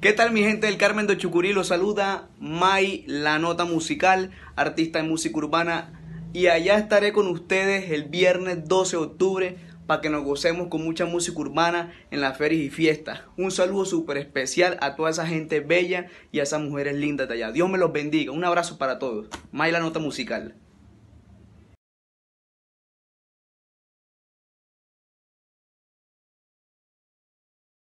¿Qué tal mi gente del Carmen de Chucurí? Los saluda Mai, la nota musical, artista en música urbana. Y allá estaré con ustedes el viernes 12 de octubre para que nos gocemos con mucha música urbana en las ferias y fiestas. Un saludo súper especial a toda esa gente bella y a esas mujeres lindas de allá. Dios me los bendiga. Un abrazo para todos. Mai, la nota musical.